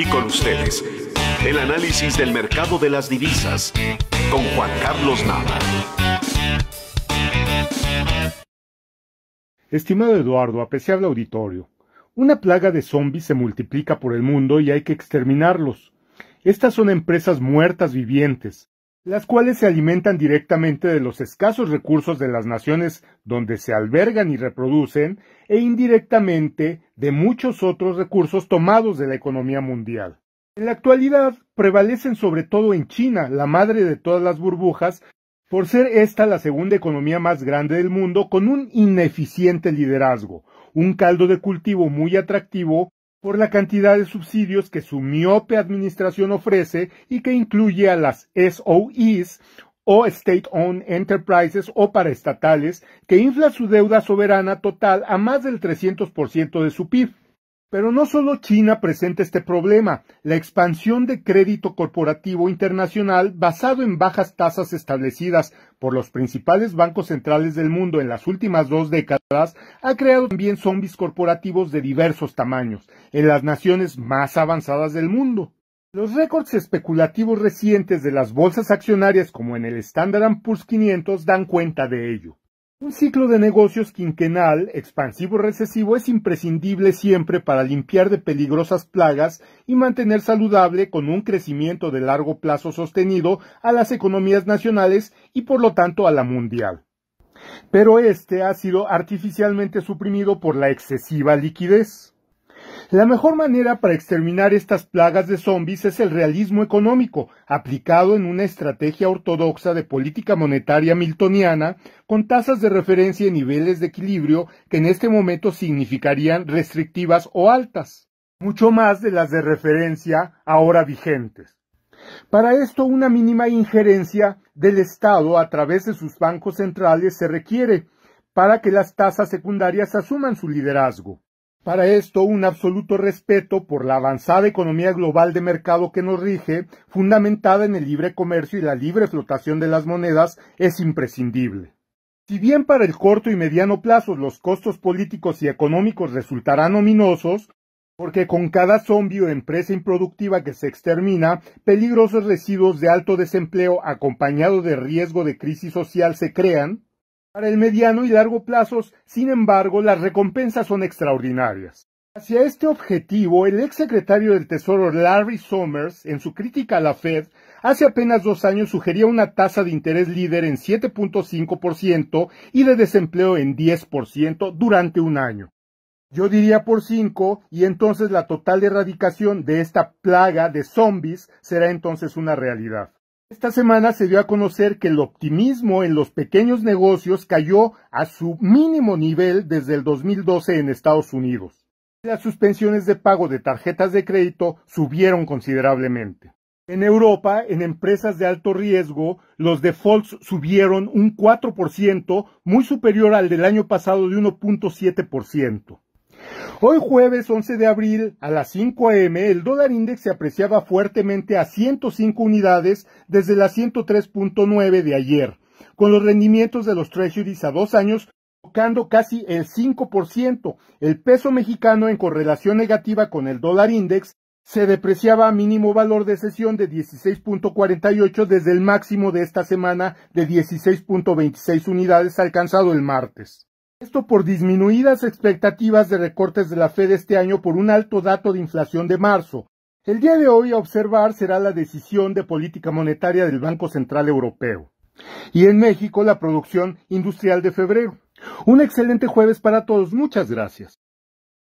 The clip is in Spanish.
y con ustedes el análisis del mercado de las divisas con Juan Carlos Nava. Estimado Eduardo, apreciable auditorio, una plaga de zombies se multiplica por el mundo y hay que exterminarlos. Estas son empresas muertas vivientes, las cuales se alimentan directamente de los escasos recursos de las naciones donde se albergan y reproducen, e indirectamente de muchos otros recursos tomados de la economía mundial. En la actualidad prevalecen sobre todo en China, la madre de todas las burbujas, por ser esta la segunda economía más grande del mundo con un ineficiente liderazgo, un caldo de cultivo muy atractivo por la cantidad de subsidios que su miope administración ofrece y que incluye a las SOEs o state-owned enterprises o paraestatales que infla su deuda soberana total a más del 300% de su PIB. Pero no solo China presenta este problema. La expansión de crédito corporativo internacional basado en bajas tasas establecidas por los principales bancos centrales del mundo en las últimas dos décadas ha creado también zombies corporativos de diversos tamaños en las naciones más avanzadas del mundo. Los récords especulativos recientes de las bolsas accionarias como en el Standard Poor's 500 dan cuenta de ello. Un ciclo de negocios quinquenal, expansivo-recesivo, es imprescindible siempre para limpiar de peligrosas plagas y mantener saludable con un crecimiento de largo plazo sostenido a las economías nacionales y por lo tanto a la mundial. Pero este ha sido artificialmente suprimido por la excesiva liquidez. La mejor manera para exterminar estas plagas de zombies es el realismo económico, aplicado en una estrategia ortodoxa de política monetaria miltoniana, con tasas de referencia y niveles de equilibrio que en este momento significarían restrictivas o altas, mucho más de las de referencia ahora vigentes. Para esto, una mínima injerencia del Estado a través de sus bancos centrales se requiere para que las tasas secundarias asuman su liderazgo. Para esto, un absoluto respeto por la avanzada economía global de mercado que nos rige, fundamentada en el libre comercio y la libre flotación de las monedas, es imprescindible. Si bien para el corto y mediano plazo los costos políticos y económicos resultarán ominosos, porque con cada zombie o empresa improductiva que se extermina, peligrosos residuos de alto desempleo acompañados de riesgo de crisis social se crean, para el mediano y largo plazos, sin embargo, las recompensas son extraordinarias. Hacia este objetivo, el exsecretario del Tesoro Larry Summers, en su crítica a la Fed, hace apenas dos años sugería una tasa de interés líder en 7.5% y de desempleo en 10% durante un año. Yo diría por 5 y entonces la total erradicación de esta plaga de zombies será entonces una realidad. Esta semana se dio a conocer que el optimismo en los pequeños negocios cayó a su mínimo nivel desde el 2012 en Estados Unidos. Las suspensiones de pago de tarjetas de crédito subieron considerablemente. En Europa, en empresas de alto riesgo, los defaults subieron un 4%, muy superior al del año pasado de 1.7%. Hoy jueves 11 de abril a las 5 a.m. el dólar index se apreciaba fuertemente a 105 unidades desde la 103.9 de ayer, con los rendimientos de los treasuries a dos años tocando casi el 5%. El peso mexicano en correlación negativa con el dólar index se depreciaba a mínimo valor de sesión de 16.48 desde el máximo de esta semana de 16.26 unidades alcanzado el martes. Esto por disminuidas expectativas de recortes de la Fed este año por un alto dato de inflación de marzo. El día de hoy a observar será la decisión de política monetaria del Banco Central Europeo. Y en México la producción industrial de febrero. Un excelente jueves para todos. Muchas gracias.